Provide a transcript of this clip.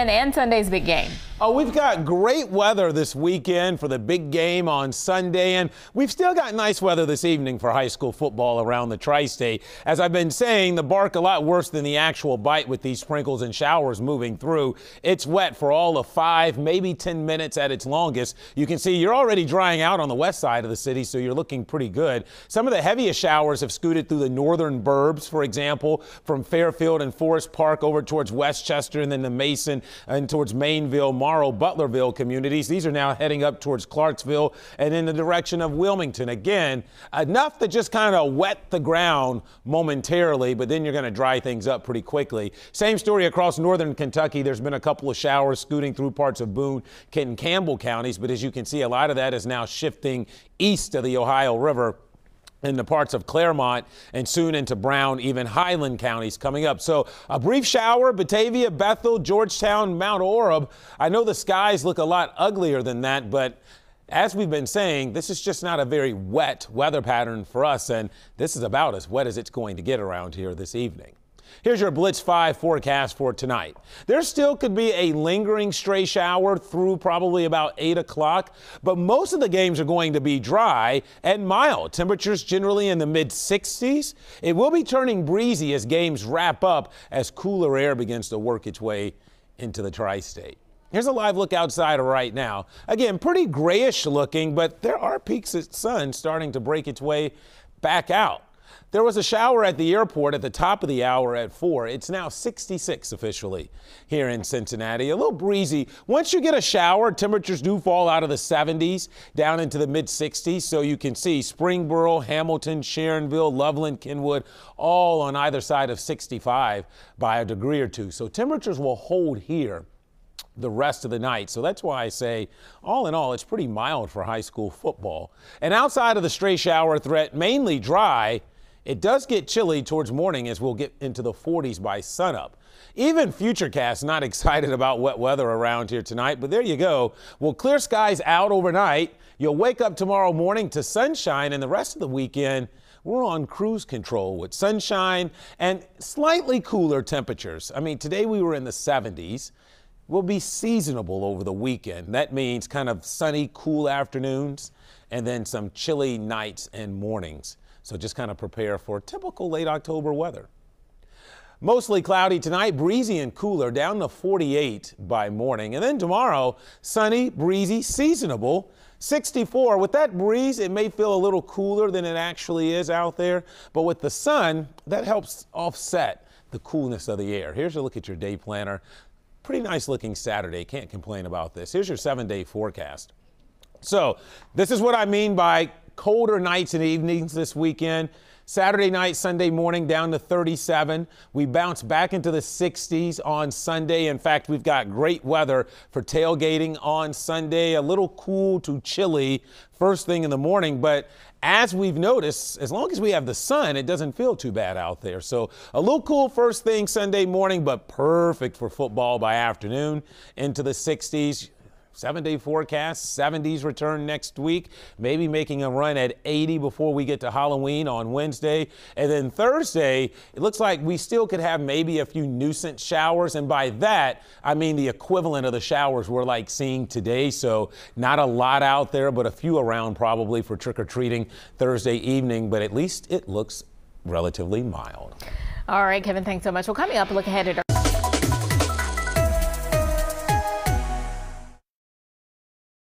And, and Sunday's big game. Oh, we've got great weather this weekend for the big game on Sunday, and we've still got nice weather this evening for high school football around the tri state. As I've been saying, the bark a lot worse than the actual bite with these sprinkles and showers moving through. It's wet for all of five, maybe 10 minutes at its longest. You can see you're already drying out on the west side of the city, so you're looking pretty good. Some of the heaviest showers have scooted through the northern burbs, for example, from Fairfield and Forest Park over towards Westchester and then the Mason and towards Mainville. Lamar, Butlerville communities. These are now heading up towards Clarksville and in the direction of Wilmington. Again, enough to just kind of wet the ground momentarily, but then you're going to dry things up pretty quickly. Same story across northern Kentucky. There's been a couple of showers scooting through parts of Boone, Kent, and Campbell counties, but as you can see, a lot of that is now shifting east of the Ohio River in the parts of Claremont and soon into Brown, even Highland counties coming up. So a brief shower, Batavia, Bethel, Georgetown, Mount Orab. I know the skies look a lot uglier than that, but as we've been saying, this is just not a very wet weather pattern for us, and this is about as wet as it's going to get around here this evening. Here's your Blitz 5 forecast for tonight. There still could be a lingering stray shower through probably about 8 o'clock, but most of the games are going to be dry and mild. Temperatures generally in the mid 60s. It will be turning breezy as games wrap up as cooler air begins to work its way into the tri state. Here's a live look outside right now. Again, pretty grayish looking, but there are peaks of sun starting to break its way back out. There was a shower at the airport at the top of the hour at 4. It's now 66 officially here in Cincinnati. A little breezy. Once you get a shower, temperatures do fall out of the 70s down into the mid 60s. So you can see Springboro, Hamilton, Sharonville, Loveland, Kenwood, all on either side of 65 by a degree or two. So temperatures will hold here the rest of the night. So that's why I say, all in all, it's pretty mild for high school football. And outside of the stray shower threat, mainly dry, it does get chilly towards morning as we'll get into the 40s by sunup. Even Futurecast not excited about wet weather around here tonight, but there you go. We'll clear skies out overnight. You'll wake up tomorrow morning to sunshine and the rest of the weekend we're on cruise control with sunshine and slightly cooler temperatures. I mean, today we were in the 70s. We'll be seasonable over the weekend. That means kind of sunny, cool afternoons and then some chilly nights and mornings. So just kind of prepare for typical late October weather. Mostly cloudy tonight, breezy and cooler, down to 48 by morning. And then tomorrow, sunny, breezy, seasonable, 64. With that breeze, it may feel a little cooler than it actually is out there, but with the sun, that helps offset the coolness of the air. Here's a look at your day planner. Pretty nice looking Saturday. Can't complain about this. Here's your seven day forecast. So, this is what I mean by colder nights and evenings this weekend. Saturday night, Sunday morning, down to 37. We bounce back into the 60s on Sunday. In fact, we've got great weather for tailgating on Sunday, a little cool to chilly first thing in the morning. But as we've noticed, as long as we have the sun, it doesn't feel too bad out there. So a little cool first thing Sunday morning, but perfect for football by afternoon into the 60s. Seven day forecast, 70s return next week, maybe making a run at 80 before we get to Halloween on Wednesday. And then Thursday, it looks like we still could have maybe a few nuisance showers. And by that, I mean the equivalent of the showers we're like seeing today. So not a lot out there, but a few around probably for trick or treating Thursday evening. But at least it looks relatively mild. All right, Kevin, thanks so much. Well, coming up, look ahead at our